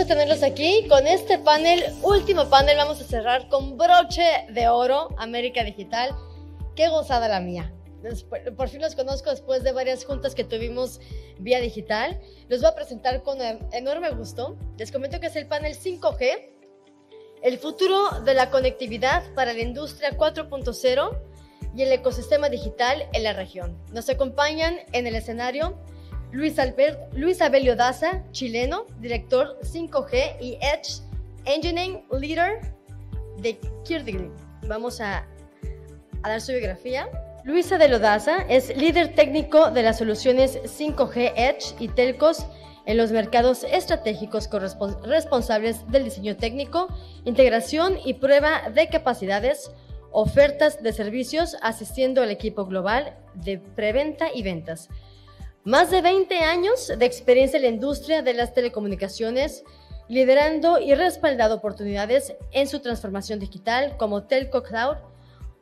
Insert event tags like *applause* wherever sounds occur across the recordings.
a tenerlos aquí. Con este panel, último panel, vamos a cerrar con broche de oro América Digital. Qué gozada la mía. por fin los conozco después de varias juntas que tuvimos vía digital. Los voy a presentar con em, enorme gusto. Les comento que es el panel 5G, el futuro de la conectividad para la industria 4.0 y el ecosistema digital en la región. Nos acompañan en el escenario Luis, Albert, Luis Abelio chileno, director 5G y Edge Engineering Leader de Kierdegree. Vamos a, a, dar su biografía. Luis Abelio Daza es líder técnico de las soluciones 5G Edge y Telcos en los mercados estratégicos responsables del diseño técnico, integración y prueba de capacidades, ofertas de servicios, asistiendo al equipo global de preventa y ventas. Más de 20 años de experiencia en la industria de las telecomunicaciones, liderando y respaldando oportunidades en su transformación digital como Telco Cloud,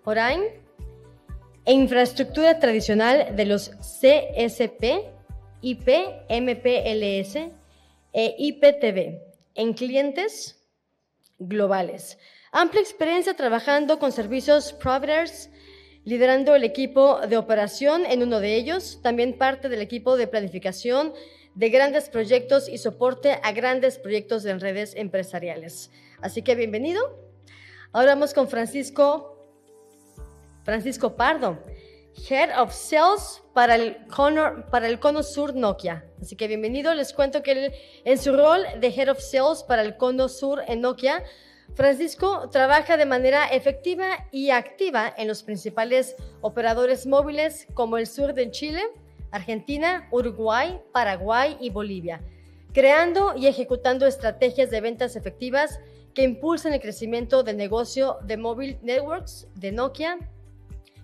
Orange e infraestructura tradicional de los CSP, IP, MPLS e IPTV en clientes globales. Amplia experiencia trabajando con servicios providers, liderando el equipo de operación en uno de ellos, también parte del equipo de planificación de grandes proyectos y soporte a grandes proyectos en redes empresariales. Así que bienvenido. Ahora vamos con Francisco, Francisco Pardo, Head of Sales para el, cono, para el Cono Sur Nokia. Así que bienvenido. Les cuento que él, en su rol de Head of Sales para el Cono Sur en Nokia Francisco trabaja de manera efectiva y activa en los principales operadores móviles como el sur de Chile, Argentina, Uruguay, Paraguay y Bolivia, creando y ejecutando estrategias de ventas efectivas que impulsan el crecimiento del negocio de Mobile Networks de Nokia,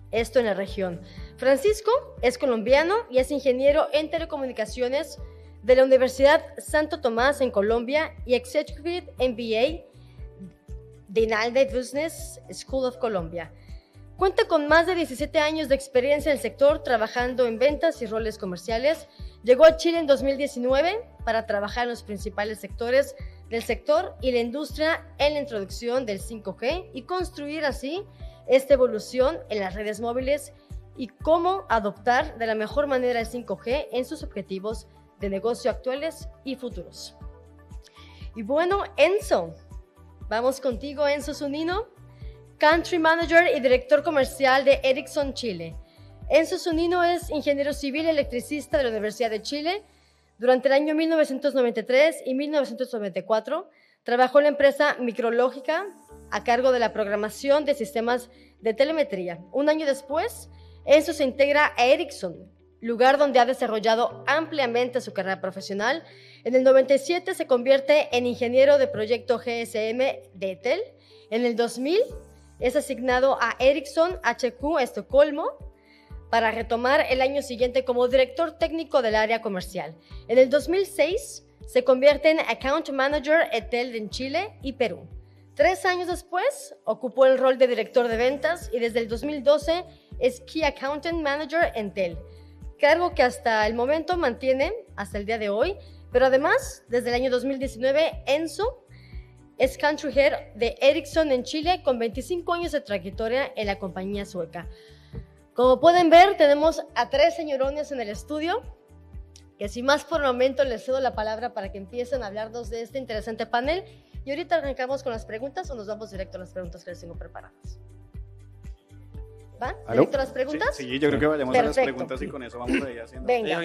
esto en la región. Francisco es colombiano y es ingeniero en telecomunicaciones de la Universidad Santo Tomás en Colombia y Executive MBA de Inalde Business School of Colombia. Cuenta con más de 17 años de experiencia en el sector trabajando en ventas y roles comerciales. Llegó a Chile en 2019 para trabajar en los principales sectores del sector y la industria en la introducción del 5G y construir así esta evolución en las redes móviles y cómo adoptar de la mejor manera el 5G en sus objetivos de negocio actuales y futuros. Y bueno, Enzo, Vamos contigo, Enzo Sunino, Country Manager y Director Comercial de Ericsson Chile. Enzo Sunino es ingeniero civil electricista de la Universidad de Chile. Durante el año 1993 y 1994 trabajó en la empresa Micrológica a cargo de la programación de sistemas de telemetría. Un año después, Enzo se integra a Ericsson, lugar donde ha desarrollado ampliamente su carrera profesional en el 97 se convierte en ingeniero de proyecto GSM de Etel. En el 2000 es asignado a Ericsson HQ Estocolmo para retomar el año siguiente como director técnico del área comercial. En el 2006 se convierte en Account Manager Etel en Chile y Perú. Tres años después, ocupó el rol de director de ventas y desde el 2012 es Key Accountant Manager en Tel, cargo que hasta el momento mantiene, hasta el día de hoy, pero además, desde el año 2019, Enzo es country head de Ericsson en Chile con 25 años de trayectoria en la compañía sueca. Como pueden ver, tenemos a tres señorones en el estudio, que sin más por el momento les cedo la palabra para que empiecen a hablarnos de este interesante panel. Y ahorita arrancamos con las preguntas o nos vamos directo a las preguntas que les tengo preparadas. ¿Van? ¿Directo a las preguntas? Sí, yo creo que vayamos a las preguntas y con eso vamos a ir haciendo. Venga.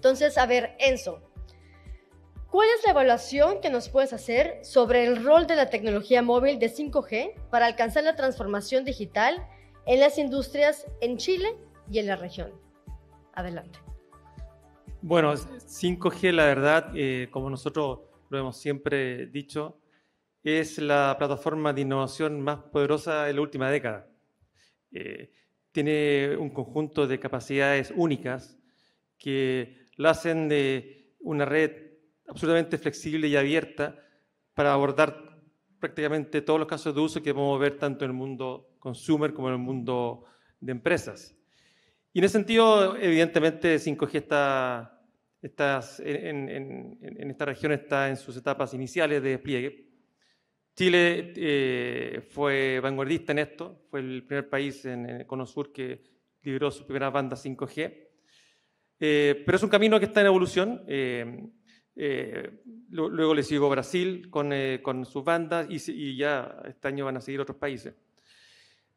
Entonces, a ver, Enzo, ¿Cuál es la evaluación que nos puedes hacer sobre el rol de la tecnología móvil de 5G para alcanzar la transformación digital en las industrias en Chile y en la región? Adelante. Bueno, 5G, la verdad, eh, como nosotros lo hemos siempre dicho, es la plataforma de innovación más poderosa de la última década. Eh, tiene un conjunto de capacidades únicas que la hacen de una red absolutamente flexible y abierta para abordar prácticamente todos los casos de uso que podemos ver tanto en el mundo consumer como en el mundo de empresas. Y en ese sentido, evidentemente, 5G está, en, en, esta región está en sus etapas iniciales de despliegue. Chile eh, fue vanguardista en esto, fue el primer país en, el Cono Sur que libró su primera banda 5G. Eh, pero es un camino que está en evolución. Eh, eh, luego le sigo Brasil con, eh, con sus bandas y, ya este año van a seguir otros países.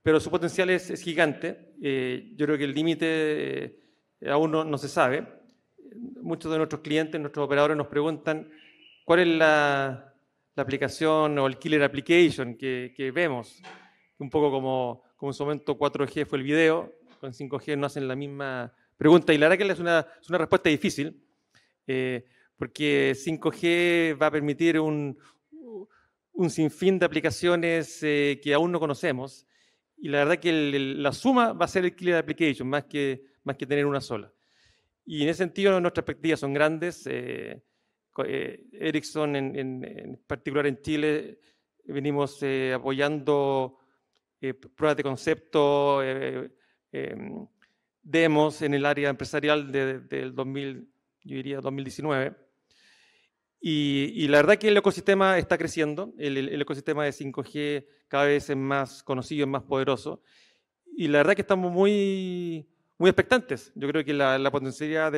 Pero su potencial es, gigante. Eh, yo creo que el límite aún no, no, se sabe. Muchos de nuestros clientes, nuestros operadores nos preguntan cuál es la, la aplicación o el killer application que, que vemos. Un poco como, como, en su momento 4G fue el video, con 5G no hacen la misma pregunta. Y la verdad que es una, es una respuesta difícil. Eh, porque 5G va a permitir un, sinfín de aplicaciones eh, que aún no conocemos. Y la verdad que la suma va a ser el Clear Application, más que, más que tener una sola. Y en ese sentido nuestras expectativas son grandes. Eh, eh, Ericsson, en, particular en Chile, venimos apoyando pruebas de concepto, demos en el área empresarial desde de, del 2000, yo diría 2019 y, la verdad que el ecosistema está creciendo, el, ecosistema de 5G cada vez es más conocido, es más poderoso. Y la verdad que estamos muy, muy expectantes. Yo creo que la, potencialidad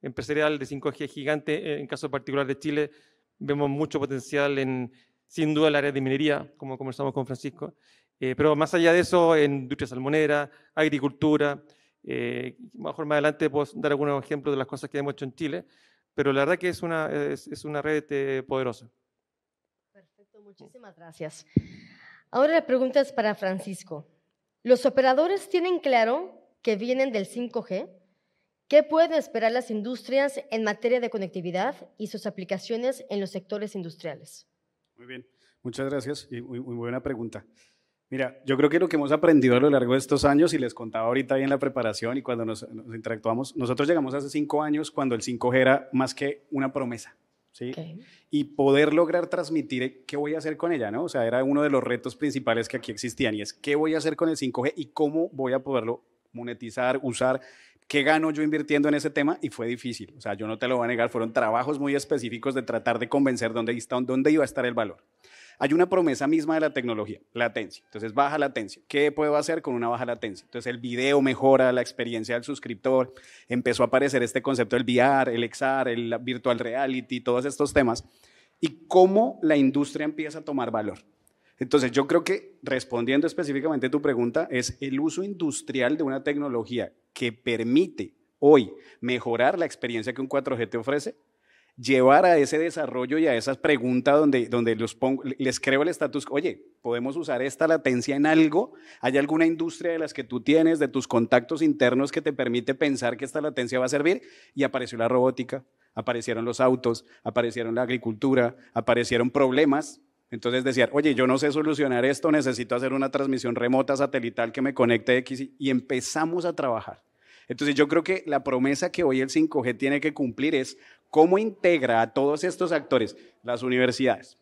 empresarial de 5G es gigante. En caso particular de Chile, vemos mucho potencial en, sin duda, el área de minería, como conversamos con Francisco. Eh, pero más allá de eso, en industria salmonera, agricultura, eh, mejor más adelante puedo dar algunos ejemplos de las cosas que hemos hecho en Chile pero la verdad que es una, red eh, poderosa. Perfecto, muchísimas gracias. Ahora la pregunta es para Francisco. ¿Los operadores tienen claro que vienen del 5G? ¿Qué pueden esperar las industrias en materia de conectividad y sus aplicaciones en los sectores industriales? Muy bien, muchas gracias y muy buena pregunta. Mira, yo creo que lo que hemos aprendido a lo largo de estos años, y les contaba ahorita ahí en la preparación y cuando nos, interactuamos, nosotros llegamos hace cinco años cuando el 5G era más que una promesa. ¿sí? Y poder lograr transmitir qué voy a hacer con ella, ¿no? O sea, era uno de los retos principales que aquí existían y es qué voy a hacer con el 5G y cómo voy a poderlo monetizar, usar, qué gano yo invirtiendo en ese tema y fue difícil. O sea, yo no te lo voy a negar, fueron trabajos muy específicos de tratar de convencer dónde, dónde iba a estar el valor. Hay una promesa misma de la tecnología, latencia. Entonces, baja latencia. ¿Qué puedo hacer con una baja latencia? Entonces, el video mejora la experiencia del suscriptor. Empezó a aparecer este concepto del VR, el XR, el virtual reality, todos estos temas. Y cómo la industria empieza a tomar valor. Entonces, yo creo que respondiendo específicamente a tu pregunta, es el uso industrial de una tecnología que permite hoy mejorar la experiencia que un 4G te ofrece, llevar a ese desarrollo y a esas preguntas donde, donde los les creo el estatus, oye, ¿podemos usar esta latencia en algo? ¿Hay alguna industria de las que tú tienes, de tus contactos internos que te permite pensar que esta latencia va a servir? Y apareció la robótica, aparecieron los autos, aparecieron la agricultura, aparecieron problemas. Entonces decía oye, yo no sé solucionar esto, necesito hacer una transmisión remota satelital que me conecte X y empezamos a trabajar. Entonces yo creo que la promesa que hoy el 5G tiene que cumplir es cómo integra a todos estos actores, las universidades,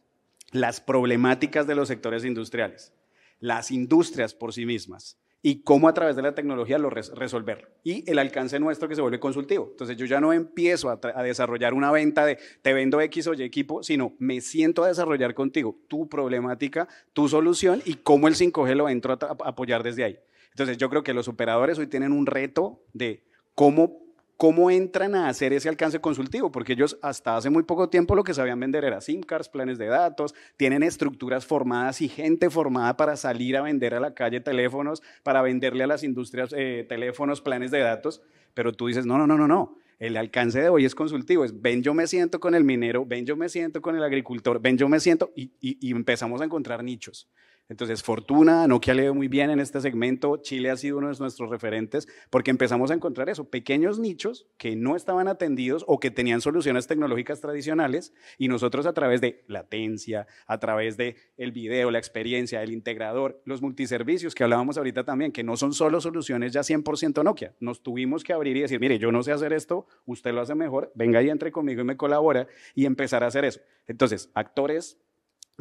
las problemáticas de los sectores industriales, las industrias por sí mismas y cómo a través de la tecnología lo resolver, Y el alcance nuestro que se vuelve consultivo. Entonces yo ya no empiezo a, desarrollar una venta de te vendo X o Y equipo, sino me siento a desarrollar contigo tu problemática, tu solución y cómo el 5G lo entro a, a apoyar desde ahí. Entonces yo creo que los operadores hoy tienen un reto de cómo ¿Cómo entran a hacer ese alcance consultivo? Porque ellos hasta hace muy poco tiempo lo que sabían vender era SIM cards, planes de datos, tienen estructuras formadas y gente formada para salir a vender a la calle teléfonos, para venderle a las industrias eh, teléfonos, planes de datos, pero tú dices, no, no, no, no, no. El alcance de hoy es consultivo, es ven yo me siento con el minero, ven yo me siento con el agricultor, ven yo me siento y, y empezamos a encontrar nichos. Entonces, Fortuna, Nokia le ve muy bien en este segmento, Chile ha sido uno de nuestros referentes, porque empezamos a encontrar esos pequeños nichos que no estaban atendidos o que tenían soluciones tecnológicas tradicionales, y nosotros a través de latencia, a través de el video, la experiencia, el integrador, los multiservicios que hablábamos ahorita también, que no son solo soluciones ya 100% Nokia, nos tuvimos que abrir y decir, mire, yo no sé hacer esto, usted lo hace mejor, venga y entre conmigo y me colabora, y empezar a hacer eso. Entonces, actores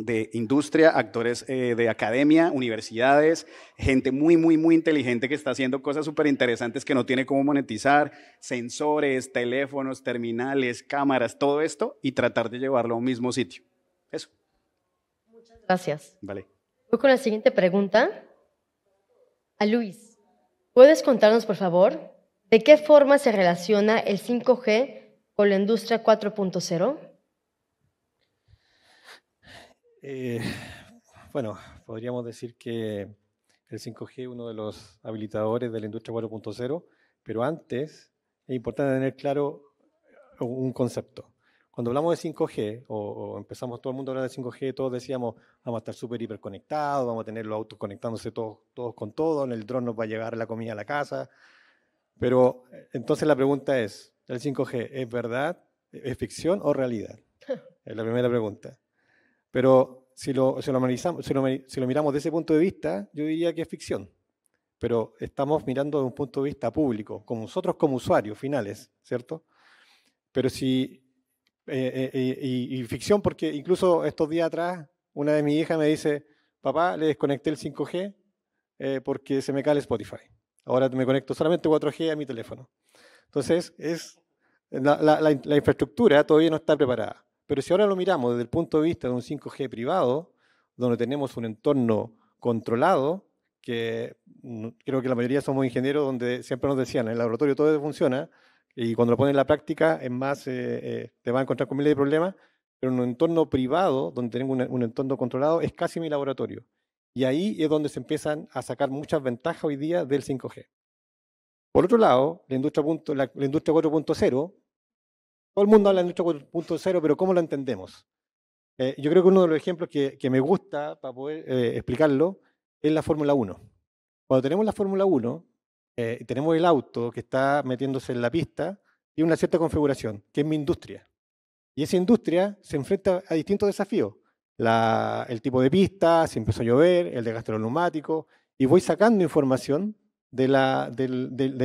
de industria, actores eh, de academia, universidades, gente muy, muy, muy inteligente que está haciendo cosas súper interesantes que no tiene cómo monetizar, sensores, teléfonos, terminales, cámaras, todo esto y tratar de llevarlo a un mismo sitio. Eso. Muchas gracias. Vale. Voy con la siguiente pregunta. A Luis, ¿puedes contarnos, por favor, de qué forma se relaciona el 5G con la industria 4.0? Eh, bueno, podríamos decir que el 5G es uno de los habilitadores de la industria 4.0, pero antes es importante tener claro un concepto. Cuando hablamos de 5G, o, empezamos todo el mundo a hablar de 5G, todos decíamos, vamos a estar súper hiperconectados, vamos a tener los autos conectándose todos, con todo, en el dron nos va a llegar la comida a la casa. Pero eh, entonces la pregunta es, ¿el 5G es verdad, es ficción o realidad? *laughs* Es la primera pregunta. Pero si lo, analizamos, si lo, miramos de ese punto de vista, yo diría que es ficción. Pero estamos mirando desde un punto de vista público, como nosotros como usuarios finales, ¿cierto? Pero si. Eh, eh, eh, y, ficción, porque incluso estos días atrás, una de mis hijas me dice: Papá, le desconecté el 5G porque se me cae el Spotify. Ahora me conecto solamente 4G a mi teléfono. Entonces, es, la infraestructura todavía no está preparada. Pero si ahora lo miramos desde el punto de vista de un 5G privado, donde tenemos un entorno controlado, que mm, creo que la mayoría somos ingenieros, donde siempre nos decían, en el laboratorio todo funciona, y cuando lo pones en la práctica, es más, eh, eh, te vas a encontrar con miles de problemas, pero en un entorno privado, donde tengo un, entorno controlado, es casi mi laboratorio. Y ahí es donde se empiezan a sacar muchas ventajas hoy día del 5G. Por otro lado, la industria, la industria 4.0 todo el mundo habla de industria 4.0, pero ¿cómo lo entendemos? Eh, yo creo que uno de los ejemplos que, me gusta para poder eh, explicarlo es la Fórmula 1. Cuando tenemos la Fórmula 1, eh, tenemos el auto que está metiéndose en la pista, y una cierta configuración, que es mi industria. Y esa industria se enfrenta a distintos desafíos. el tipo de pista, si empezó a llover, el desgaste de los neumáticos, y voy sacando información de la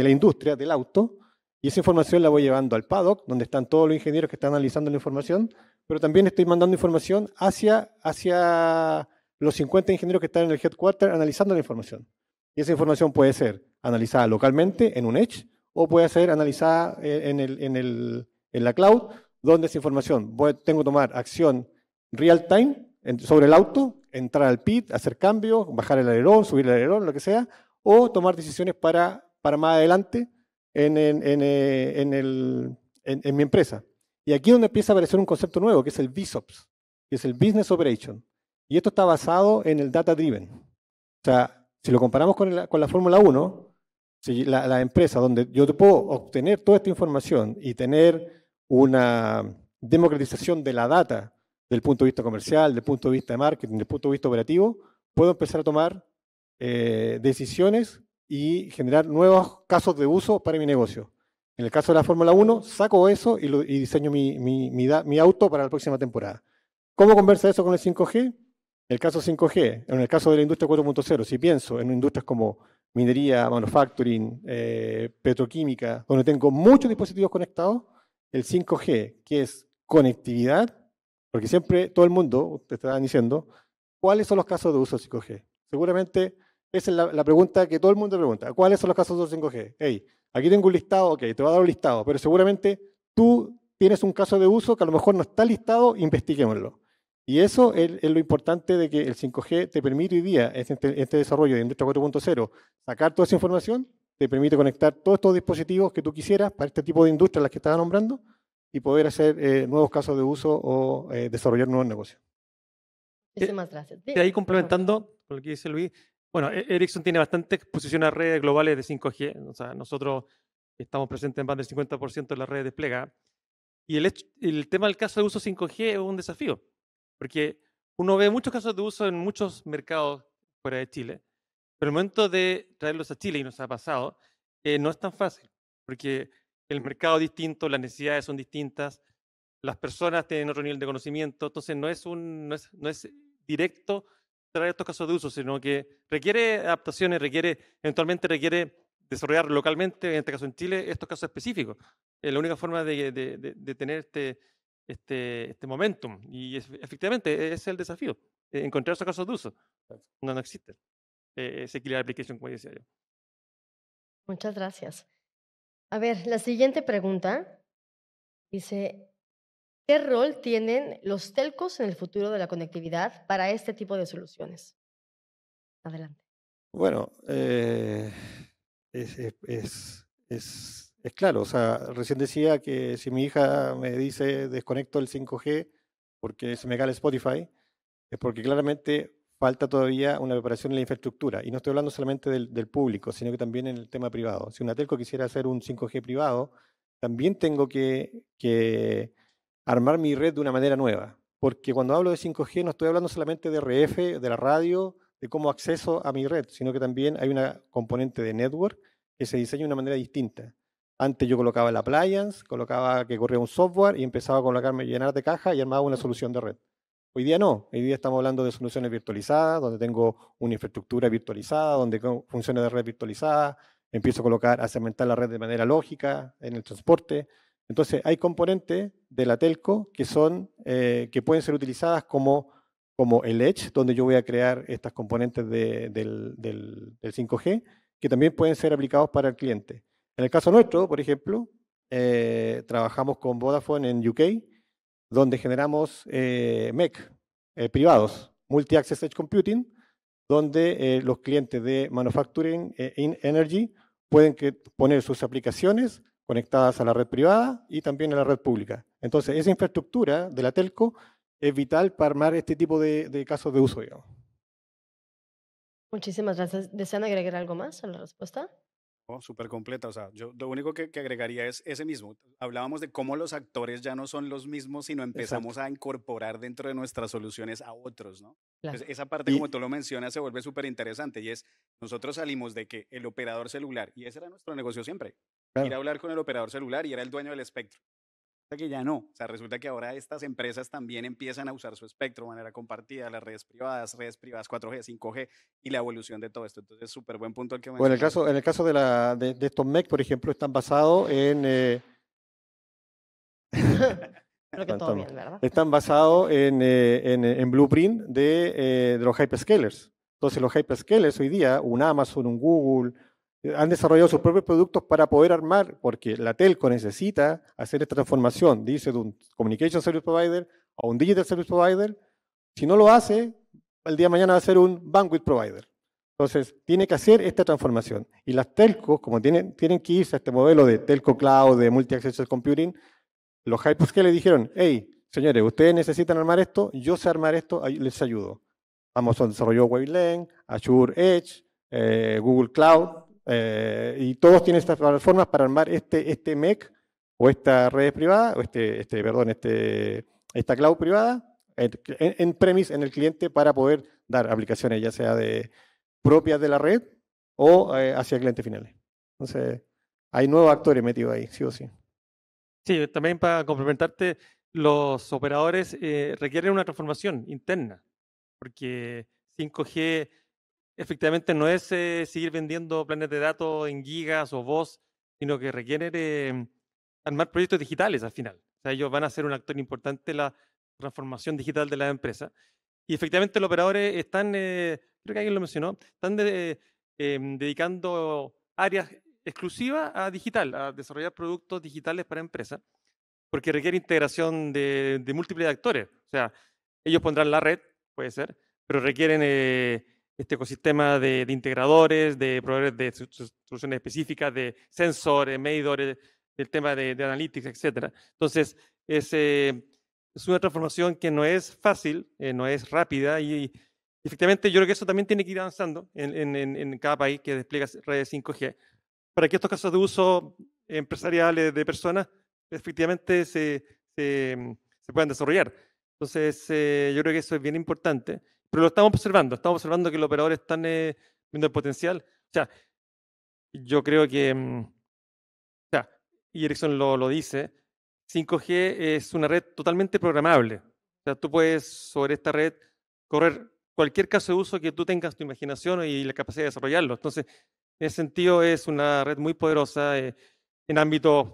industria, del auto, y esa información la voy llevando al paddock, donde están todos los ingenieros que están analizando la información, pero también estoy mandando información hacia, hacia los 50 ingenieros que están en el headquarter analizando la información. Y esa información puede ser analizada localmente en un edge o puede ser analizada eh, en, el, en, el, en la cloud, donde esa información voy, tengo que tomar acción real time sobre el auto, entrar al pit, hacer cambios, bajar el alerón, subir el alerón, lo que sea, o tomar decisiones para, para más adelante en, en, en, eh, el, en, mi empresa. Y aquí es donde empieza a aparecer un concepto nuevo, que es el BISOPS, que es el Business Operation. Y esto está basado en el Data Driven. O sea, si lo comparamos con, con la Fórmula 1, si la, empresa donde yo puedo obtener toda esta información y tener una democratización de la data del punto de vista comercial, del punto de vista de marketing, del punto de vista operativo, puedo empezar a tomar eh, decisiones y generar nuevos casos de uso para mi negocio. En el caso de la Fórmula 1, saco eso y, lo, diseño mi, auto para la próxima temporada. ¿Cómo conversa eso con el 5G? En el caso 5G, en el caso de la industria 4.0, si pienso en industrias como minería, manufacturing, eh, petroquímica, donde tengo muchos dispositivos conectados, el 5G, que es conectividad, porque siempre todo el mundo te está diciendo, ¿cuáles son los casos de uso 5G? Seguramente esa es la, pregunta que todo el mundo pregunta. ¿Cuáles son los casos de 5G? Hey, aquí tengo un listado, ok, te va a dar un listado, pero seguramente tú tienes un caso de uso que a lo mejor no está listado, investiguémoslo. Y eso es, lo importante de que el 5G te permite hoy día, este, este desarrollo de Industria 4.0, sacar toda esa información, te permite conectar todos estos dispositivos que tú quisieras para este tipo de industria las que estaba nombrando y poder hacer eh, nuevos casos de uso o eh, desarrollar nuevos negocios. Muchísimas eh, gracias. Y ahí complementando con lo que dice Luis, bueno, e-, Ericsson tiene bastante exposición a redes globales de 5G. O sea, nosotros estamos presentes en más del 50% de las redes desplegadas. Y el, el tema del caso de uso 5G es un desafío, porque uno ve muchos casos de uso en muchos mercados fuera de Chile, pero el momento de traerlos a Chile, y nos ha pasado, eh, no es tan fácil, porque el mercado es distinto, las necesidades son distintas, las personas tienen otro nivel de conocimiento, entonces no es, un, no es, no es directo estos casos de uso, sino que requiere adaptaciones, requiere, eventualmente requiere desarrollar localmente, en este caso en Chile, estos casos específicos. Es la única forma de, de, de, tener este, este, este, momentum. Y efectivamente, es el desafío, encontrar esos casos de uso. No, no existen. Eh, ese aplicación, como decía yo. Muchas gracias. A ver, la siguiente pregunta dice, ¿Qué rol tienen los telcos en el futuro de la conectividad para este tipo de soluciones? Adelante. Bueno, eh, es, es, claro, o sea, recién decía que si mi hija me dice desconecto el 5G porque se me cae Spotify, es porque claramente falta todavía una preparación en la infraestructura. Y no estoy hablando solamente del, del público, sino que también en el tema privado. Si una telco quisiera hacer un 5G privado, también tengo que, que armar mi red de una manera nueva. Porque cuando hablo de 5G no estoy hablando solamente de RF, de la radio, de cómo acceso a mi red, sino que también hay una componente de network que se diseña de una manera distinta. Antes yo colocaba el appliance, colocaba que corría un software y empezaba a colocarme, llenar de caja y armaba una solución de red. Hoy día no, hoy día estamos hablando de soluciones virtualizadas, donde tengo una infraestructura virtualizada, donde funciones de red virtualizada, empiezo a colocar, a segmentar la red de manera lógica en el transporte, entonces, hay componentes de la telco que, eh, que pueden ser utilizadas como, el Edge, donde yo voy a crear estas componentes del, 5G, que también pueden ser aplicados para el cliente. En el caso nuestro, por ejemplo, eh, trabajamos con Vodafone en UK, donde generamos eh, MEC privados, Multi-Access Edge Computing, donde los clientes de Manufacturing in Energy pueden poner sus aplicaciones conectadas a la red privada y también a la red pública. Entonces, esa infraestructura de la telco es vital para armar este tipo de, casos de uso, digamos. Muchísimas gracias. ¿Desean agregar algo más a la respuesta? Oh, Súper completa. O sea, yo lo único que, agregaría es ese mismo. Hablábamos de cómo los actores ya no son los mismos, sino empezamos a incorporar dentro de nuestras soluciones a otros, ¿no? esa parte, como tú lo mencionas, se vuelve súper interesante y es, nosotros salimos de que el operador celular, y ese era nuestro negocio siempre, ir a hablar con el operador celular y era el dueño del espectro. O sea, Que ya no. O sea, resulta que ahora estas empresas también empiezan a usar su espectro de manera compartida, las redes privadas, redes privadas 4G, 5G y la evolución de todo esto. Entonces, súper buen punto el que Bueno, en el caso, en el caso de, la, de, estos MEC, por ejemplo, están basados en. Eh... *laughs* que están, todo bien, ¿verdad? Están basados en, eh, en, eh, en, blueprint de, eh, de los hyperscalers. Entonces, los hyperscalers hoy día, un Amazon, un Google, han desarrollado sus propios productos para poder armar, porque la telco necesita hacer esta transformación, dice de un Communication Service Provider a un Digital Service Provider. Si no lo hace, el día de mañana va a ser un Bandwidth Provider. Entonces, tiene que hacer esta transformación. Y las telcos, como tienen, tienen que irse a este modelo de telco cloud, de multi-access computing, los le dijeron, hey, señores, ustedes necesitan armar esto, yo sé armar esto, les ayudo. Amazon desarrolló Wavelength, Azure Edge, eh, Google Cloud, eh, y todos tienen estas plataformas para armar este, este MEC o esta red privada, o este, este, perdón, este, esta cloud privada en, premis premise, en el cliente, para poder dar aplicaciones, ya sea de propias de la red o eh, hacia clientes finales. Entonces, hay nuevos actores metidos ahí, sí o sí. Sí, también para complementarte, los operadores eh, requieren una transformación interna, porque 5G efectivamente no es eh, seguir vendiendo planes de datos en gigas o voz, sino que requiere mm, armar proyectos digitales al final. O sea, ellos van a ser un actor importante en la transformación digital de la empresa. Y efectivamente los operadores están, eh, creo que alguien lo mencionó, están eh, mm, dedicando áreas exclusivas a digital, a desarrollar productos digitales para empresas, porque requiere integración de, de múltiples actores. O sea, ellos pondrán la red, puede ser, pero requieren este ecosistema de, integradores, de proveedores de soluciones específicas, de sensores, medidores, del tema de, de analytics, etc. Entonces, eh, es, una transformación que no es fácil, eh, no es rápida y, efectivamente yo creo que eso también tiene que ir avanzando en, cada país que despliega redes 5G para que estos casos de uso empresariales eh, de personas efectivamente se, se, puedan desarrollar. Entonces, yo creo que eso es bien importante. Pero lo estamos observando, estamos observando que los operadores están eh, viendo el potencial. O sea, yo creo que, mm, o sea, y Ericsson lo, lo dice, 5G es una red totalmente programable. O sea, tú puedes sobre esta red correr cualquier caso de uso que tú tengas tu imaginación y la capacidad de desarrollarlo. Entonces, en ese sentido es una red muy poderosa eh, en ámbitos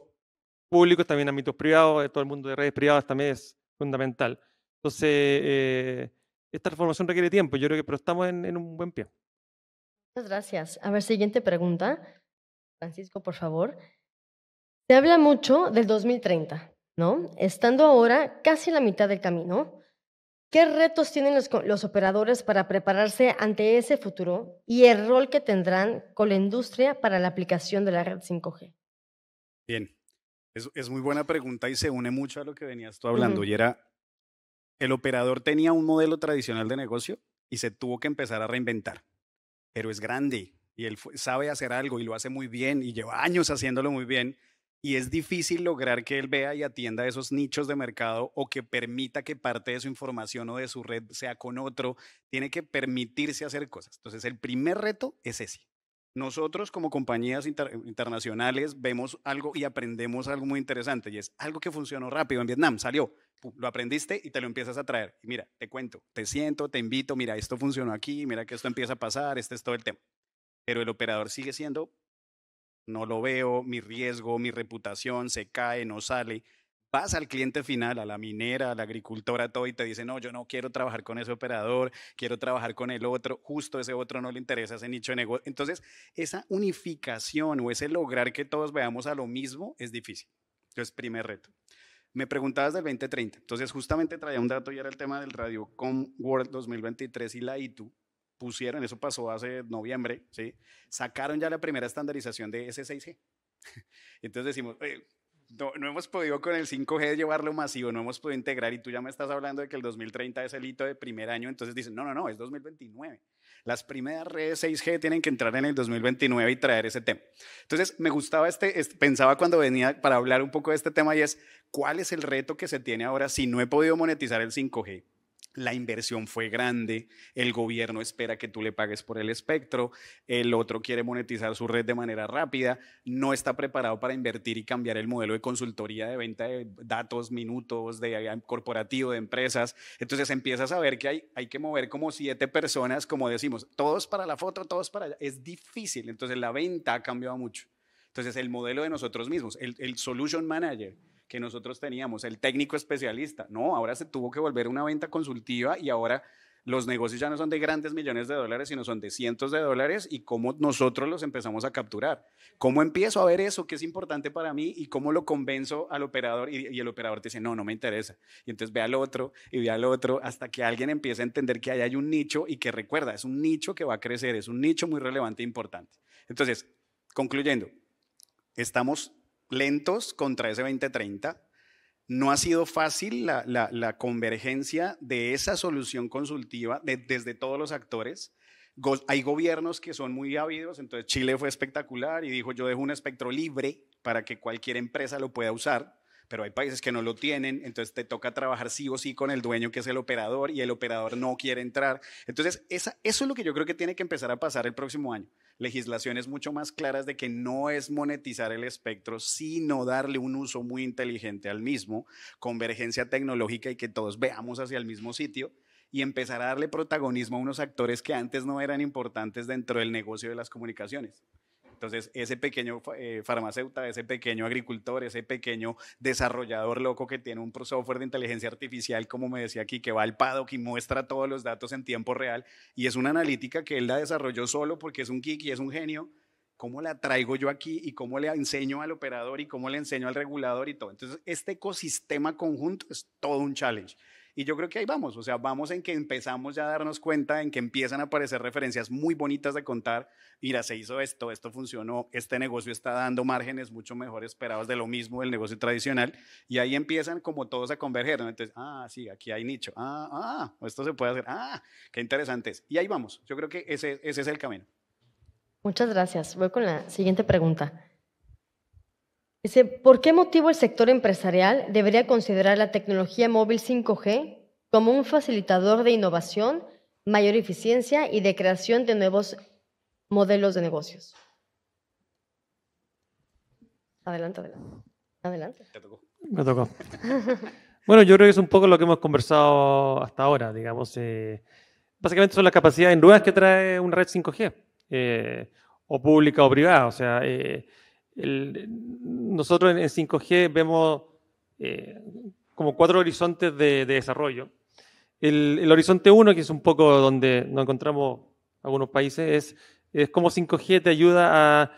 públicos, también en ámbitos privados, eh, todo el mundo de redes privadas también es fundamental. Entonces, esta transformación requiere tiempo, yo creo que, pero estamos en, un buen pie. Muchas gracias. A ver, siguiente pregunta. Francisco, por favor. Se habla mucho del 2030, ¿no? Estando ahora casi a la mitad del camino, ¿qué retos tienen los, operadores para prepararse ante ese futuro y el rol que tendrán con la industria para la aplicación de la red 5G? Bien, es, muy buena pregunta y se une mucho a lo que venías tú hablando y era el operador tenía un modelo tradicional de negocio y se tuvo que empezar a reinventar, pero es grande y él sabe hacer algo y lo hace muy bien y lleva años haciéndolo muy bien y es difícil lograr que él vea y atienda esos nichos de mercado o que permita que parte de su información o de su red sea con otro, tiene que permitirse hacer cosas. Entonces, el primer reto es ese. Nosotros como compañías internacionales vemos algo y aprendemos algo muy interesante y es algo que funcionó rápido en Vietnam, salió, lo aprendiste y te lo empiezas a traer. Y mira, te cuento, te siento, te invito, mira, esto funcionó aquí, mira que esto empieza a pasar, este es todo el tema. Pero el operador sigue siendo, no lo veo, mi riesgo, mi reputación se cae, no sale. Vas al cliente final, a la minera, a la agricultora, todo, y te dice, no, yo no quiero trabajar con ese operador, quiero trabajar con el otro, justo ese otro no le interesa ese nicho de negocio. Entonces, esa unificación o ese lograr que todos veamos a lo mismo es difícil. Entonces, primer reto. Me preguntabas del 2030. Entonces, justamente traía un dato y era el tema del Radio Radiocom World 2023 y la ITU pusieron, eso pasó hace noviembre, ¿sí? sacaron ya la primera estandarización de S6G. *laughs* Entonces decimos, no, hemos podido con el 5G llevarlo masivo, no hemos podido integrar y tú ya me estás hablando de que el 2030 es el hito de primer año, entonces dicen, no, no, no, es 2029. Las primeras redes 6G tienen que entrar en el 2029 y traer ese tema. Entonces, me gustaba este, este pensaba cuando venía para hablar un poco de este tema y es, ¿cuál es el reto que se tiene ahora si no he podido monetizar el 5G? la inversión fue grande, el gobierno espera que tú le pagues por el espectro, el otro quiere monetizar su red de manera rápida, no está preparado para invertir y cambiar el modelo de consultoría de venta de datos, minutos, de eh, corporativo, de empresas. Entonces empiezas a ver que hay, hay que mover como siete personas, como decimos, todos para la foto, todos para allá. Es difícil, entonces la venta ha cambiado mucho. Entonces el modelo de nosotros mismos, el solution manager que nosotros teníamos, el técnico especialista. No, ahora se tuvo que volver una venta consultiva y ahora los negocios ya no son de grandes millones de dólares, sino son de cientos de dólares y cómo nosotros los empezamos a capturar. ¿Cómo empiezo a ver eso que es importante para mí y cómo lo convenzo al operador? Y, el operador te dice, no, no me interesa. Y entonces ve al otro y ve al otro hasta que alguien empiece a entender que ahí hay un nicho y que recuerda, es un nicho que va a crecer, es un nicho muy relevante e importante. Entonces, concluyendo, estamos lentos contra ese 2030. No ha sido fácil la, convergencia de esa solución consultiva desde todos los actores. hay gobiernos que son muy ávidos, entonces Chile fue espectacular y dijo yo dejo un espectro libre para que cualquier empresa lo pueda usar, pero hay países que no lo tienen, entonces te toca trabajar sí o sí con el dueño que es el operador y el operador no quiere entrar. Entonces, esa, eso es lo que yo creo que tiene que empezar a pasar el próximo año legislaciones mucho más claras de que no es monetizar el espectro, sino darle un uso muy inteligente al mismo, convergencia tecnológica y que todos veamos hacia el mismo sitio y empezar a darle protagonismo a unos actores que antes no eran importantes dentro del negocio de las comunicaciones. Entonces, ese pequeño eh, farmacéutico, ese pequeño agricultor, ese pequeño desarrollador loco que tiene un software de inteligencia artificial, como me decía aquí, que va al paddock y muestra todos los datos en tiempo real, y es una analítica que él la desarrolló solo porque es un geek y es un genio, ¿cómo la traigo yo aquí y cómo le enseño al operador y cómo le enseño al regulador y todo? Entonces, este ecosistema conjunto es todo un challenge. Y yo creo que ahí vamos, o sea, vamos en que empezamos ya a darnos cuenta, en que empiezan a aparecer referencias muy bonitas de contar, mira, se hizo esto, esto funcionó, este negocio está dando márgenes mucho mejor esperados de lo mismo del negocio tradicional, y ahí empiezan como todos a converger, ¿no? entonces, ah, sí, aquí hay nicho, ah, ah, esto se puede hacer, ah, qué interesante es. Y ahí vamos, yo creo que ese, ese es el camino. Muchas gracias. Voy con la siguiente pregunta. Dice, ¿por qué motivo el sector empresarial debería considerar la tecnología móvil 5G como un facilitador de innovación, mayor eficiencia y de creación de nuevos modelos de negocios? Adelante, adelante. Adelante. Me tocó. *laughs* bueno, yo creo que es un poco lo que hemos conversado hasta ahora, digamos. Eh, básicamente son las capacidades nuevas que trae un red 5G, eh, o pública o privada. O sea, eh, nosotros en, 5G vemos eh, como cuatro horizontes de, desarrollo. El, horizonte 1, que es un poco donde nos encontramos algunos países, es, cómo 5G te ayuda a,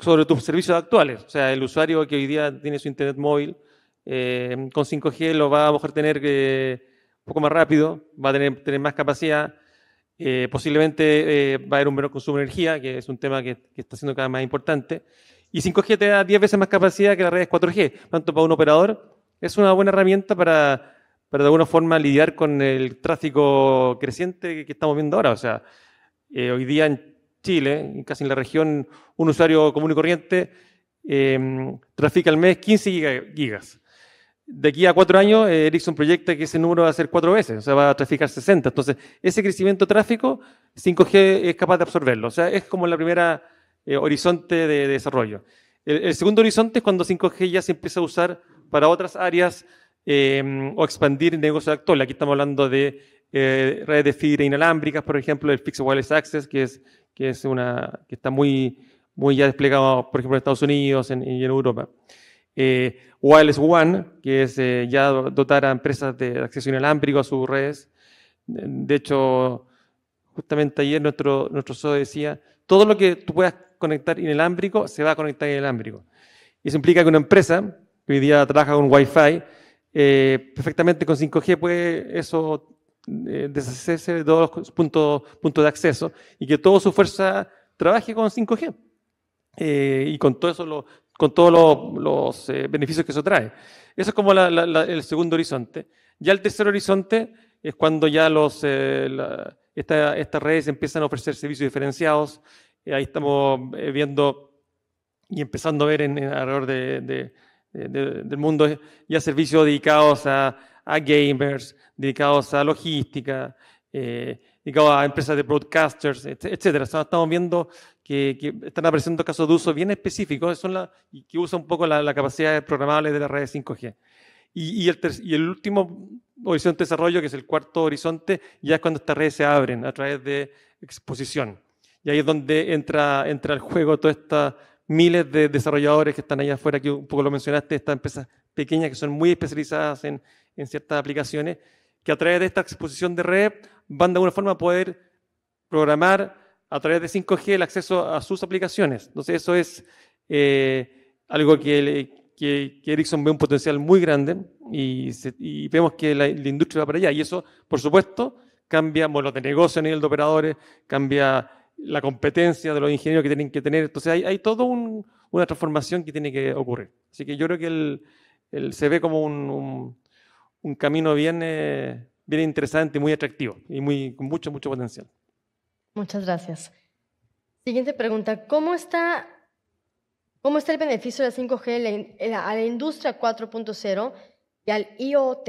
sobre tus servicios actuales. O sea, el usuario que hoy día tiene su internet móvil, eh, con 5G lo va a tener eh, un poco más rápido, va a tener, más capacidad, posiblemente va a haber un menor consumo de energía, que es un tema que está siendo cada vez más importante. Y 5G te da 10 veces más capacidad que las redes 4G. Tanto para un operador, es una buena herramienta para, de alguna forma lidiar con el tráfico creciente que estamos viendo ahora. O sea, eh, hoy día en Chile, casi en la región, un usuario común y corriente em, trafica al mes 15 gigas. De aquí a cuatro años, eh, Ericsson proyecta que ese número va a ser cuatro veces, o sea, va a traficar 60. Entonces, ese crecimiento de tráfico, 5G es capaz de absorberlo. O sea, es como la primera eh, horizonte de, desarrollo. El, segundo horizonte es cuando 5G ya se empieza a usar para otras áreas em, o expandir el negocio actual. Aquí estamos hablando de eh, redes de fibra inalámbricas, por ejemplo, el Fixed Wireless Access, que es, que es una que está muy, muy ya desplegado, por ejemplo, en Estados Unidos y en, Europa. Eh, Wireless One, que es ya dotar a empresas de acceso inalámbrico a sus redes. De hecho, justamente ayer nuestro, nuestro socio decía, todo lo que tú puedas conectar inalámbrico, se va a conectar inalámbrico. Eso implica que una empresa que hoy día trabaja con Wi-Fi, eh, perfectamente con 5G puede eso eh, deshacerse de todos los puntos, puntos de acceso y que toda su fuerza trabaje con 5G. Eh, y con todo eso, con todos los beneficios que eso trae. Eso es como el segundo horizonte. Ya el tercer horizonte es cuando ya los, estas redes empiezan a ofrecer servicios diferenciados, ahí estamos eh, viendo y empezando a ver en, alrededor del mundo eh, ya servicios dedicados a, gamers, dedicados a logística, eh, dedicados a empresas de broadcasters, etcétera. Estamos viendo que, están apareciendo casos de uso bien específicos y que usan un poco la, la capacidad programable de las redes 5G. Y, y, el y, el último horizonte de desarrollo, que es el cuarto horizonte, ya es cuando estas redes se abren a través de exposición. Y ahí es donde entra, entra el juego todas estas miles de desarrolladores que están allá afuera, que un poco lo mencionaste, estas empresas pequeñas que son muy especializadas en, en ciertas aplicaciones, que a través de esta exposición de red van de alguna forma a poder programar a través de 5G el acceso a sus aplicaciones. Entonces eso es eh, algo que, que, Ericsson ve un potencial muy grande y, vemos que la, industria va para allá. Y eso, por supuesto, cambia los de negocio a nivel de operadores, cambia la competencia de los ingenieros que tienen que tener. Entonces hay, hay toda una transformación que tiene que ocurrir. Así que yo creo que el, se ve como un, camino bien, eh, bien interesante, muy atractivo y muy, con mucho, mucho potencial. Muchas gracias. Siguiente pregunta. ¿Cómo está, cómo está el beneficio de la 5G a la industria 4.0 y al IoT?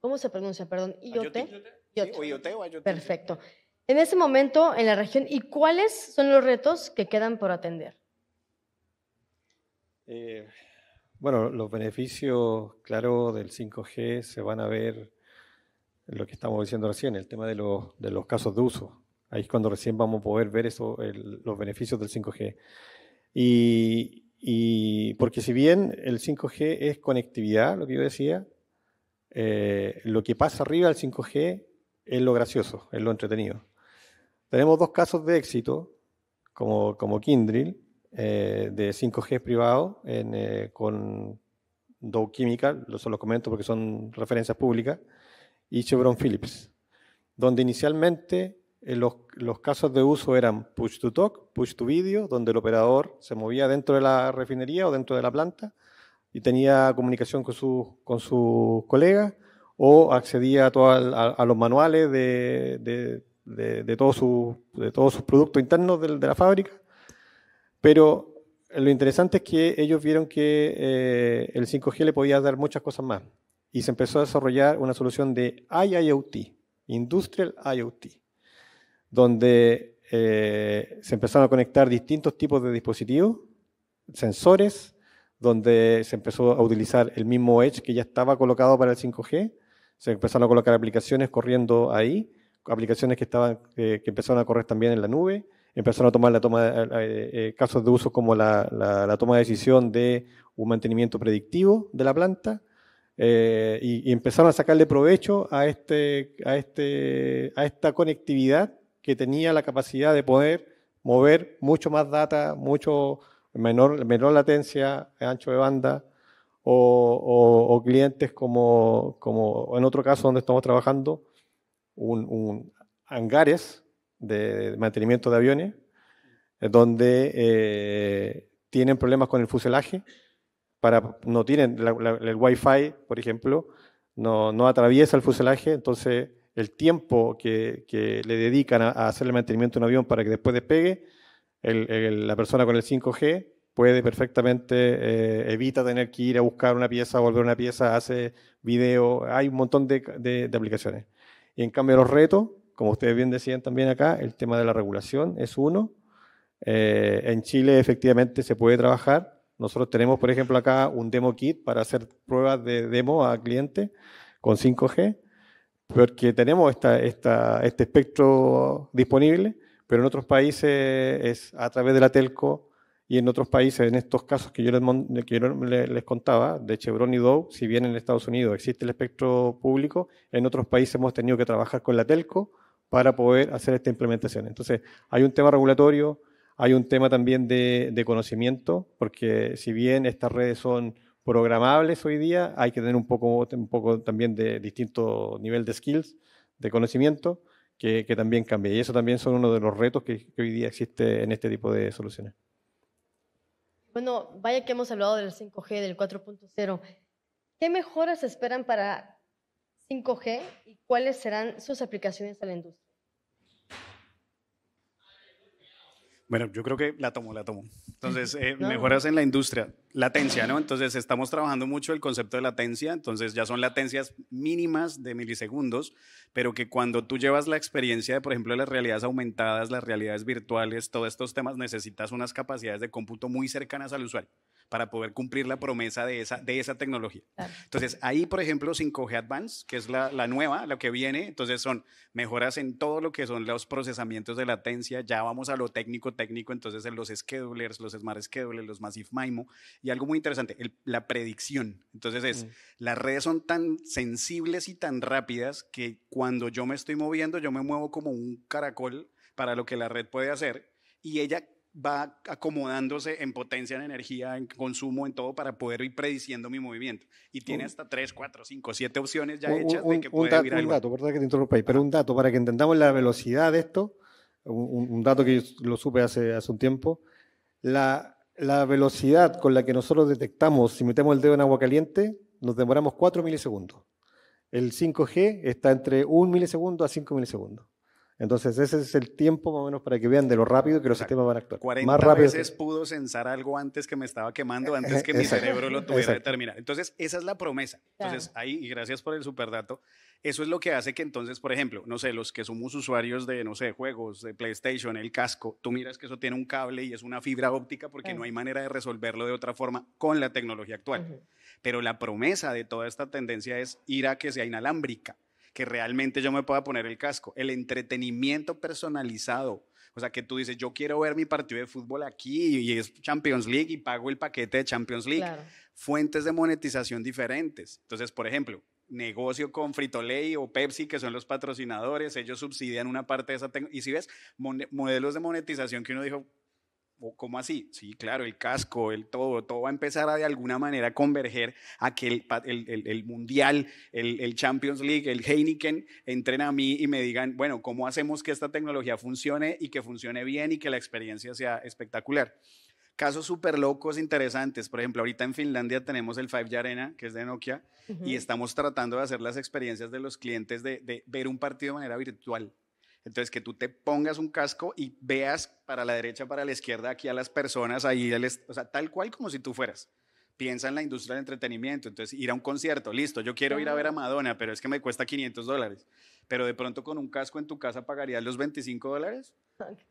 ¿Cómo se pronuncia? Perdón, IoT. IoT. Perfecto en ese momento en la región y cuáles son los retos que quedan por atender? Eh, bueno, los beneficios, claro, del 5G se van a ver lo que estamos diciendo recién, el tema de los, casos de uso. Ahí es cuando recién vamos a poder ver eso, los beneficios del 5G. Y, porque si bien el 5G es conectividad, lo que yo decía, eh, lo que pasa arriba del 5G es lo gracioso, es lo entretenido. Tenemos dos casos de éxito, como, como Kindrill, eh, de 5G privado eh, con Dow Chemical, los los comento porque son referencias públicas, y Chevron Phillips, donde inicialmente eh, los, los, casos de uso eran push to talk, push to video, donde el operador se movía dentro de la refinería o dentro de la planta y tenía comunicación con sus con sus colegas o accedía a, a, los manuales de de, todos sus productos internos de, la fábrica. Pero lo interesante es que ellos vieron que eh, el 5G le podía dar muchas cosas más. Y se empezó a desarrollar una solución de IIoT, Industrial IoT, donde eh, se empezaron a conectar distintos tipos de dispositivos, sensores, donde se empezó a utilizar el mismo Edge que ya estaba colocado para el 5G, se empezaron a colocar aplicaciones corriendo ahí aplicaciones que, estaban, que empezaron a correr también en la nube, empezaron a tomar la toma, eh, eh, eh, casos de uso como la, toma de decisión de un mantenimiento predictivo de la planta, y, empezaron a sacarle provecho a, este, a, este, a esta conectividad que tenía la capacidad de poder mover mucho más data, mucho menor, menor latencia, ancho de banda, o, o, clientes como, como en otro caso donde estamos trabajando, un, hangares de mantenimiento de aviones, eh, donde eh, tienen problemas con el fuselaje, para, no tienen el wifi, por ejemplo, no, atraviesa el fuselaje, entonces el tiempo que, le dedican a, hacer el mantenimiento de un avión para que después despegue, la persona con el 5G puede perfectamente, eh, evita tener que ir a buscar una pieza, volver una pieza, hace video, hay un montón de aplicaciones. Y en cambio los retos, como ustedes bien decían también acá, el tema de la regulación es uno. Eh, en Chile efectivamente se puede trabajar. Nosotros tenemos, por ejemplo, acá un demo kit para hacer pruebas de demo a clientes con 5G, porque tenemos este espectro disponible, pero en otros países es a través de la telco y en otros países, en estos casos que yo les, contaba, de Chevron y Dow, si bien en Estados Unidos existe el espectro público, en otros países hemos tenido que trabajar con la telco para poder hacer esta implementación. Entonces, hay un tema regulatorio, hay un tema también de, conocimiento, porque si bien estas redes son programables hoy día, hay que tener un poco, un poco también de distinto nivel de skills, de conocimiento, que, también cambia. Y eso también son uno de los retos que hoy día existe en este tipo de soluciones. Bueno, vaya que hemos hablado del 5G, del 4.0. ¿Qué mejoras esperan para 5G y cuáles serán sus aplicaciones a la industria? Bueno, yo creo que la tomo, la tomo. Entonces, eh, *laughs* mejoras en la industria, latencia, ¿no? Entonces, estamos trabajando mucho el concepto de latencia, entonces ya son latencias mínimas de milisegundos, pero que cuando tú llevas la experiencia de, por ejemplo, las realidades aumentadas, las realidades virtuales, todos estos temas, necesitas unas capacidades de cómputo muy cercanas al usuario para poder cumplir la promesa de esa, de esa tecnología. Entonces, ahí, por ejemplo, 5G Advance, que es la, nueva, la que viene, entonces son mejoras en todo lo que son los procesamientos de latencia, ya vamos a lo técnico, técnico, entonces en los schedulers, los smart schedulers, los massive MIMO, y algo muy interesante, la predicción. Entonces, es, mm. las redes son tan sensibles y tan rápidas que cuando yo me estoy moviendo, yo me muevo como un caracol para lo que la red puede hacer y ella va acomodándose en potencia, en energía, en consumo, en todo para poder ir prediciendo mi movimiento. Y tiene hasta tres, cuatro, cinco, siete opciones ya hechas un, de que puede Un dato, verdad que te interrumpa pero un dato para que entendamos la velocidad de esto, un, dato que yo lo supe hace, hace un tiempo, la, la, velocidad con la que nosotros detectamos si metemos el dedo en agua caliente, nos demoramos 4 milisegundos. El 5G está entre un milisegundo a 5 milisegundos. Entonces, ese es el tiempo más o menos para que vean de lo rápido que los sistemas van a actuar. 40 más rápido veces pudo censar algo antes que me estaba quemando, eh, antes eh, que mi cerebro lo tuviera Exacto. terminar. Entonces, esa es la promesa. Entonces, ahí, y gracias por el superdato, eso es lo que hace que entonces, por ejemplo, no sé, los que somos usuarios de, no sé, juegos, de PlayStation, el casco, tú miras que eso tiene un cable y es una fibra óptica porque no eh. hay manera de resolverlo de otra forma con la tecnología actual. Pero la promesa de toda esta tendencia es ir a que sea inalámbrica que realmente yo me pueda poner el casco. El entretenimiento personalizado. O sea, que tú dices, yo quiero ver mi partido de fútbol aquí y es Champions League y pago el paquete de Champions League. Fuentes de monetización diferentes. Entonces, por ejemplo, negocio con Frito-Lay o Pepsi, que son los patrocinadores, ellos subsidian una parte de esa. Y si ves, modelos de monetización que uno dijo, ¿Cómo así? Sí, claro, el casco, el todo, todo va a empezar a de alguna manera converger a que el, el, el, Mundial, el, Champions League, el Heineken entren a mí y me digan, bueno, ¿cómo hacemos que esta tecnología funcione y que funcione bien y que la experiencia sea espectacular? Casos súper locos, interesantes. Por ejemplo, ahorita en Finlandia tenemos el Five Arena, que es de Nokia, y estamos tratando de hacer las experiencias de los clientes de, de ver un partido de manera virtual. Entonces, que tú te pongas un casco y veas para la derecha, para la izquierda, aquí a las personas, ahí, o tal cual como si tú fueras. Piensa en la industria del entretenimiento, entonces ir a un concierto, listo, yo quiero ir a ver a Madonna, pero es que me cuesta 500 dólares. Pero de pronto con un casco en tu casa pagarías los 25 dólares.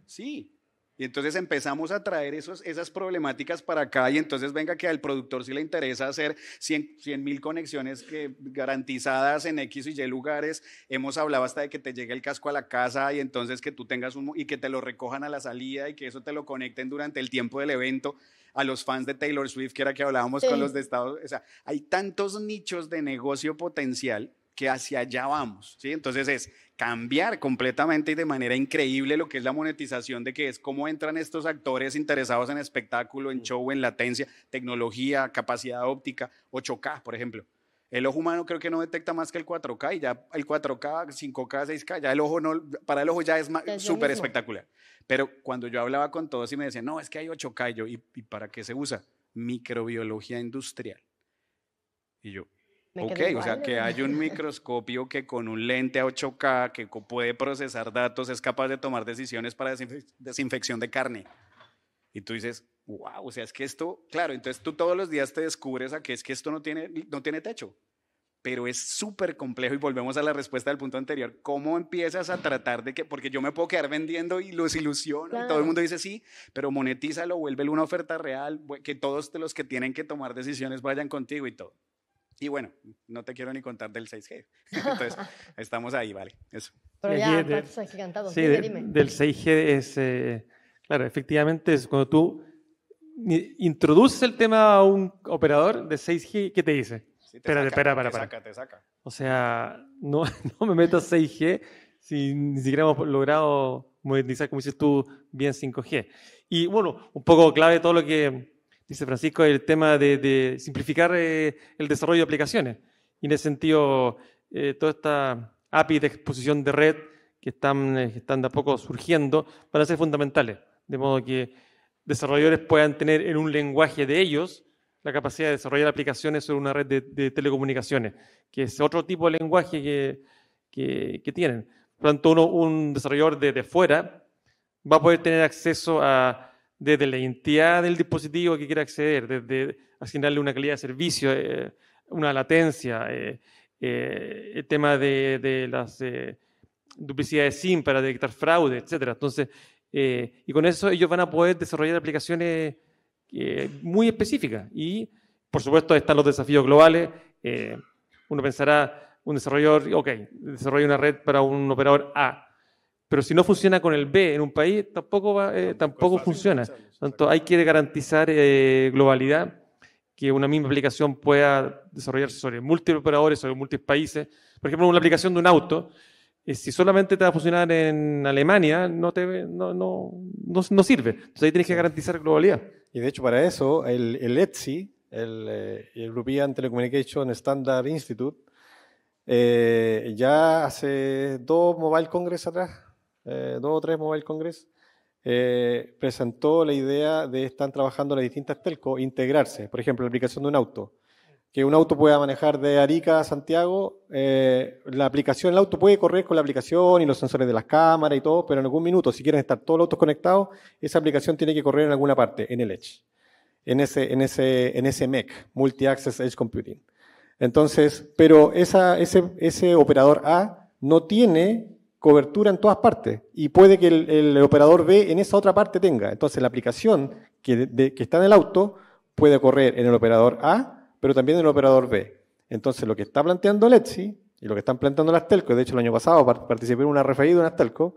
Sí, y entonces empezamos a traer esos, esas problemáticas para acá y entonces venga que al productor sí le interesa hacer 100 mil conexiones que, garantizadas en X y Y lugares. Hemos hablado hasta de que te llegue el casco a la casa y entonces que tú tengas un... y que te lo recojan a la salida y que eso te lo conecten durante el tiempo del evento a los fans de Taylor Swift, que era que hablábamos con los de Estados Unidos. O sea, hay tantos nichos de negocio potencial que hacia allá vamos, ¿sí? Entonces es cambiar completamente y de manera increíble lo que es la monetización de que es cómo entran estos actores interesados en espectáculo, en mm. show, en latencia, tecnología, capacidad óptica, 8K, por ejemplo. El ojo humano creo que no detecta más que el 4K y ya el 4K, 5K, 6K, ya el ojo no, para el ojo ya es súper espectacular. Pero cuando yo hablaba con todos y me decían, no, es que hay 8K, y yo, y para qué se usa? Microbiología industrial. Y yo, ok, o sea, que hay un microscopio que con un lente a 8K que puede procesar datos, es capaz de tomar decisiones para desinfección de carne. Y tú dices, wow, o sea, es que esto, claro, entonces tú todos los días te descubres a que es que esto no tiene, no tiene techo, pero es súper complejo y volvemos a la respuesta del punto anterior, ¿cómo empiezas a tratar de que, porque yo me puedo quedar vendiendo y los ilusiono y todo el mundo dice sí, pero monetízalo, vuélvelo una oferta real, que todos los que tienen que tomar decisiones vayan contigo y todo. Y bueno, no te quiero ni contar del 6G. *laughs* Entonces, estamos ahí, vale. Eso. Pero ya, de, Sí, del 6G es, eh, claro, efectivamente es cuando tú introduces el tema a un operador de 6G, ¿qué te dice? espera, espera, para, para. Te saca, te saca. O sea, no, *laughs* no me meto a 6G si ni siquiera hemos logrado modernizar, como dices tú, bien 5G. Y bueno, un poco clave todo lo que dice Francisco, el tema de, simplificar eh, el desarrollo de aplicaciones. Y en ese sentido, eh, toda esta API de exposición de red que están, eh, están de a poco surgiendo van a ser fundamentales, de modo que desarrolladores puedan tener en un lenguaje de ellos la capacidad de desarrollar aplicaciones sobre una red de, telecomunicaciones, que es otro tipo de lenguaje que, que, tienen. Por lo tanto, uno, un desarrollador de, de fuera va a poder tener acceso a desde la identidad del dispositivo que quiera acceder, desde asignarle una calidad de servicio, eh, una latencia, eh, eh, el tema de, las duplicidades SIM para detectar fraude, etcétera. Entonces, y con eso ellos van a poder desarrollar aplicaciones muy específicas. Y, por supuesto, están los desafíos globales. uno pensará, un desarrollador, ok, desarrolla una red para un operador A, pero si no funciona con el B en un país, tampoco, eh, tampoco funciona. Tanto hay que garantizar eh, globalidad, que una misma aplicación pueda desarrollarse sobre múltiples operadores, sobre múltiples países. Por ejemplo, una aplicación de un auto, eh, si solamente te va a funcionar en Alemania, no, te, no, no, no, sirve. Entonces ahí tienes que garantizar globalidad. Y de hecho, para eso, el, el ETSI, el, el European Telecommunication Standard Institute, ya hace dos Mobile Congress atrás eh, dos o tres Mobile Congress, eh, presentó la idea de estar trabajando las distintas telco, integrarse, por ejemplo, la aplicación de un auto. Que un auto pueda manejar de Arica a Santiago, eh, la aplicación, el auto puede correr con la aplicación y los sensores de las cámaras y todo, pero en algún minuto, si quieren estar todos los autos conectados, esa aplicación tiene que correr en alguna parte, en el Edge, en ese, en ese, en ese MEC, Multi Access Edge Computing. Entonces, pero ese operador A no tiene cobertura en todas partes y puede que el, operador B en esa otra parte tenga. Entonces la aplicación que, está en el auto puede correr en el operador A, pero también en el operador B. Entonces lo que está planteando Letzi y lo que están planteando las telcos, de hecho el año pasado participé en una referida de unas telcos,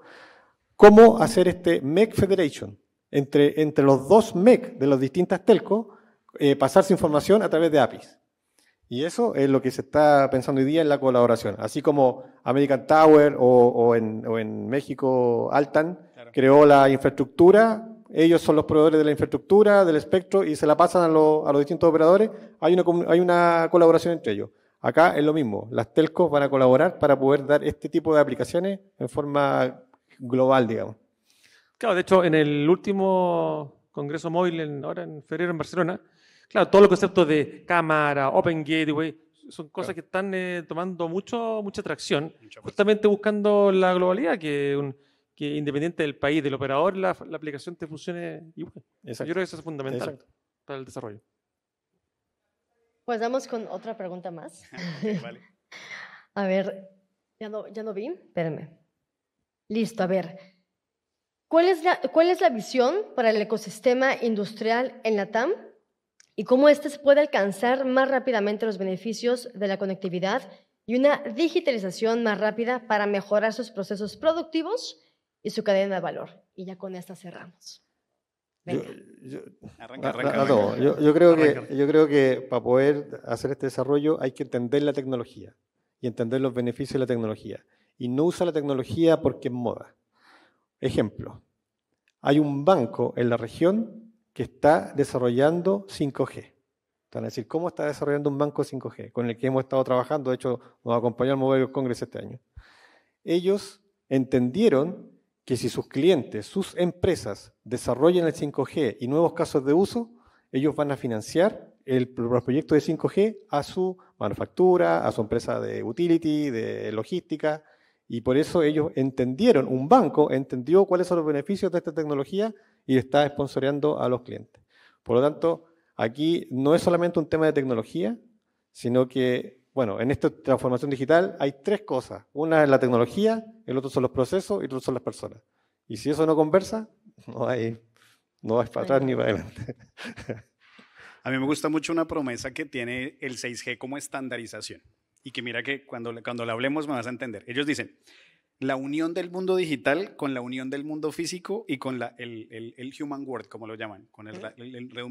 cómo hacer este MEC Federation entre, entre los dos MEC de las distintas telcos, eh, pasarse información a través de APIs. Y eso es lo que se está pensando hoy día en la colaboración. Así como American Tower o, en, México Altan creó la infraestructura, ellos son los proveedores de la infraestructura, del espectro y se la pasan a, los distintos operadores, hay una, hay una colaboración entre ellos. Acá es lo mismo, las telcos van a colaborar para poder dar este tipo de aplicaciones en forma global, digamos. Claro, de hecho, en el último Congreso Móvil, en, ahora en febrero en Barcelona, Claro, todos los conceptos de cámara, Open Gateway, son cosas que están eh, tomando mucho, mucha tracción, justamente buscando la globalidad, que, independiente del país, del operador, la, aplicación te funcione igual. Exacto. Yo creo que eso es fundamental para el desarrollo. Pues vamos con otra pregunta más. *laughs* A ver, ya no, ya no vi, espérenme. Listo, a ver. ¿Cuál es, la, ¿Cuál es la visión para el ecosistema industrial en la TAM y cómo éste se puede alcanzar más rápidamente los beneficios de la conectividad y una digitalización más rápida para mejorar sus procesos productivos y su cadena de valor. Y ya con esta cerramos. Yo, arranca, arranca, yo, creo que, yo creo que para poder hacer este desarrollo hay que entender la tecnología y entender los beneficios de la tecnología. Y no usa la tecnología porque es moda. Ejemplo, hay un banco en la región que está desarrollando 5G. Es decir, ¿cómo está desarrollando un banco 5G? Con el que hemos estado trabajando, de hecho, nos acompañó al Mobile Congress este año. Ellos entendieron que si sus clientes, sus empresas desarrollan el 5G y nuevos casos de uso, ellos van a financiar el, proyecto de 5G a su manufactura, a su empresa de utility, de logística, y por eso ellos entendieron, un banco entendió cuáles son los beneficios de esta tecnología y está esponsoreando a los clientes. Por lo tanto, aquí no es solamente un tema de tecnología, sino que, bueno, en esta transformación digital hay tres cosas. Una es la tecnología, el otro son los procesos y el otro son las personas. Y si eso no conversa, *laughs* no hay, no para atrás ni para adelante. *laughs* A mí me gusta mucho una promesa que tiene el 6G como estandarización. Y que mira que cuando, cuando la hablemos me vas a entender. Ellos dicen, la unión del mundo digital con la unión del mundo físico y con el, human world, como lo llaman, con el, el, red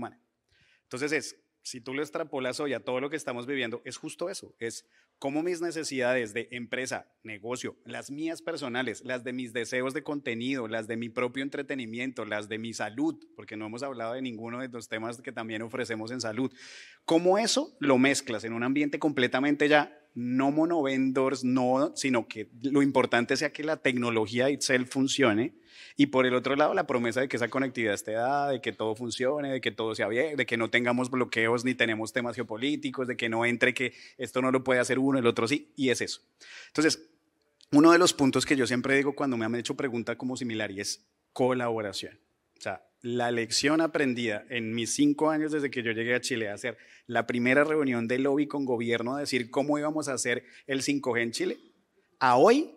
Entonces es, si tú lo extrapolas hoy a todo lo que estamos viviendo, es justo eso, es cómo mis necesidades de empresa, negocio, las mías personales, las de mis deseos de contenido, las de mi propio entretenimiento, las de mi salud, porque no hemos hablado de ninguno de los temas que también ofrecemos en salud, cómo eso lo mezclas en un ambiente completamente ya no monovendors, no, sino que lo importante sea que la tecnología itself funcione. Y por el otro lado, la promesa de que esa conectividad esté dada, de que todo funcione, de que todo sea bien, de que no tengamos bloqueos ni tenemos temas geopolíticos, de que no entre que esto no lo puede hacer uno, el otro sí, y es eso. Entonces, uno de los puntos que yo siempre digo cuando me han hecho pregunta como similar y es colaboración. O sea, la lección aprendida en mis cinco años desde que yo llegué a Chile a hacer la primera reunión de lobby con gobierno a decir cómo íbamos a hacer el 5G en Chile, a hoy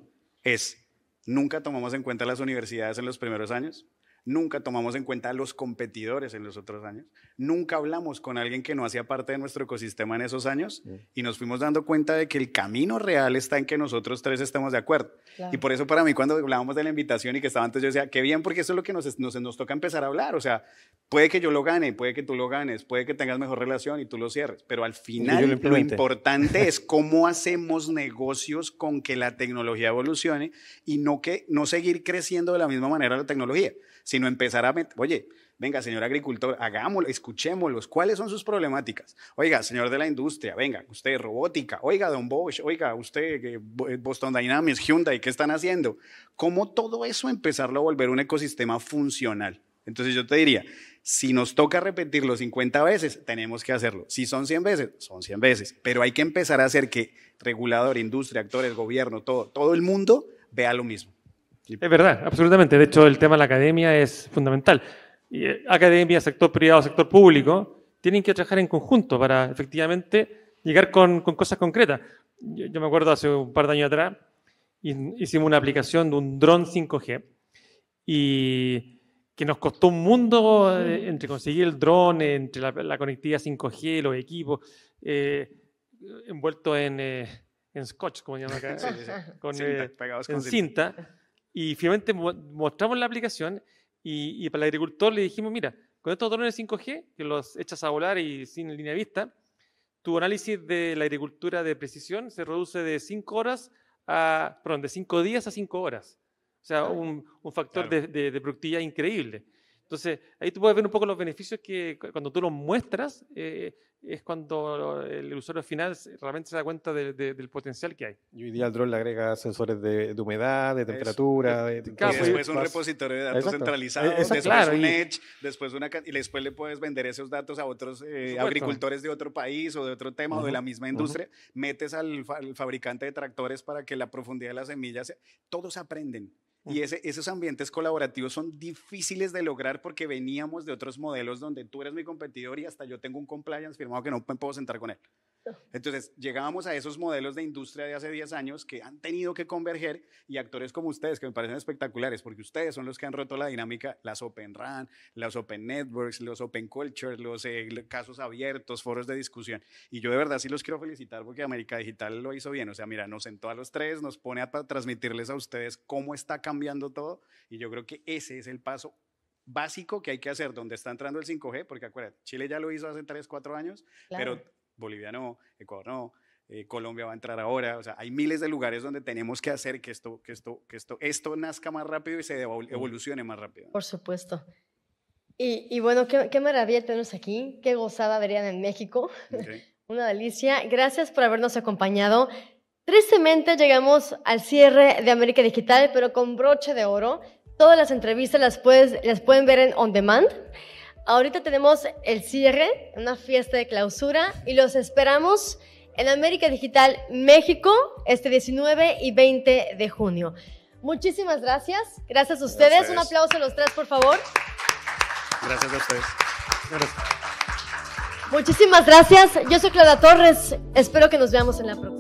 es, nunca tomamos en cuenta las universidades en los primeros años, Nunca tomamos en cuenta a los competidores en los otros años. Nunca hablamos con alguien que no hacía parte de nuestro ecosistema en esos años y nos fuimos dando cuenta de que el camino real está en que nosotros tres estemos de acuerdo. Y por eso para mí cuando hablábamos de la invitación y que estaba antes, yo decía, qué bien, porque eso es lo que nos, nos, toca empezar a hablar. O sea, puede que yo lo gane, puede que tú lo ganes, puede que tengas mejor relación y tú lo cierres, pero al final lo, importante *laughs* es cómo hacemos negocios con que la tecnología evolucione y no, que, no seguir creciendo de la misma manera la tecnología sino empezar a... meter, Oye, venga, señor agricultor, hagámoslo, escuchémoslos, ¿cuáles son sus problemáticas? Oiga, señor de la industria, venga, usted robótica, oiga, don Bosch, oiga, usted eh, eh, Boston Dynamics, Hyundai, ¿qué están haciendo? ¿Cómo todo eso empezarlo a volver un ecosistema funcional? Entonces yo te diría, si nos toca repetirlo 50 veces, tenemos que hacerlo. Si son 100 veces, son 100 veces. Pero hay que empezar a hacer que regulador, industria, actores, gobierno, todo, todo el mundo vea lo mismo. Es verdad, absolutamente. De hecho, el tema de la academia es fundamental. Y, eh, academia, sector privado, sector público, tienen que trabajar en conjunto para efectivamente llegar con, cosas concretas. Yo, me acuerdo hace un par de años atrás, hicimos una aplicación de un dron 5G y que nos costó un mundo eh, entre conseguir el dron, entre la, conectividad 5G, los equipos, eh, envuelto en... Eh, en scotch, como llaman acá, Con, cinta. Y finalmente mostramos la aplicación y, para el agricultor le dijimos, mira, con estos drones 5G, que los echas a volar y sin línea de vista, tu análisis de la agricultura de precisión se reduce de 5 horas a, perdón, de 5 días a 5 horas. O sea, un, un, factor de, de productividad increíble. Entonces, ahí tú puedes ver un poco los beneficios que cuando tú los muestras, eh, es cuando el usuario final realmente se da cuenta del potencial que hay. Y hoy día el drone le agrega sensores de, humedad, de temperatura. de, después un pues, repositorio de datos centralizado. E-, después un Edge, después una, y después le puedes vender esos datos a otros eh, agricultores de otro país o de otro tema o de la misma industria. Metes al, fabricante de tractores para que la profundidad de las semillas, todos aprenden. Y esos ambientes colaborativos son difíciles de lograr porque veníamos de otros modelos donde tú eres mi competidor y hasta yo tengo un compliance firmado que no me puedo sentar con él. Entonces, llegábamos a esos modelos de industria de hace 10 años que han tenido que converger y actores como ustedes, que me parecen espectaculares, porque ustedes son los que han roto la dinámica, las Open RAN, las Open Networks, los Open Cultures, eh, los casos abiertos, foros de discusión. Y yo de verdad sí los quiero felicitar porque América Digital lo hizo bien. O sea, mira, nos sentó a los tres, nos pone a transmitirles a ustedes cómo está cambiando todo. Y yo creo que ese es el paso básico que hay que hacer donde está entrando el 5G, porque acuérdate, Chile ya lo hizo hace 3, 4 años, pero Bolivia no, Ecuador no, eh, Colombia va a entrar ahora. O sea, hay miles de lugares donde tenemos que hacer que esto, que esto, que esto, esto nazca más rápido y se evolucione más rápido. Por supuesto. Y, bueno, qué, maravilla tenernos aquí, qué gozada verían en México. *laughs* Una delicia. Gracias por habernos acompañado. Tristemente llegamos al cierre de América Digital, pero con broche de oro. Todas las entrevistas las, puedes, las pueden ver en on demand. Ahorita tenemos el cierre, una fiesta de clausura y los esperamos en América Digital México este 19 y 20 de junio. Muchísimas gracias. Gracias a ustedes. Un aplauso a los tres, por favor. Gracias a ustedes. Muchísimas gracias. Yo soy Clara Torres. Espero que nos veamos en la próxima.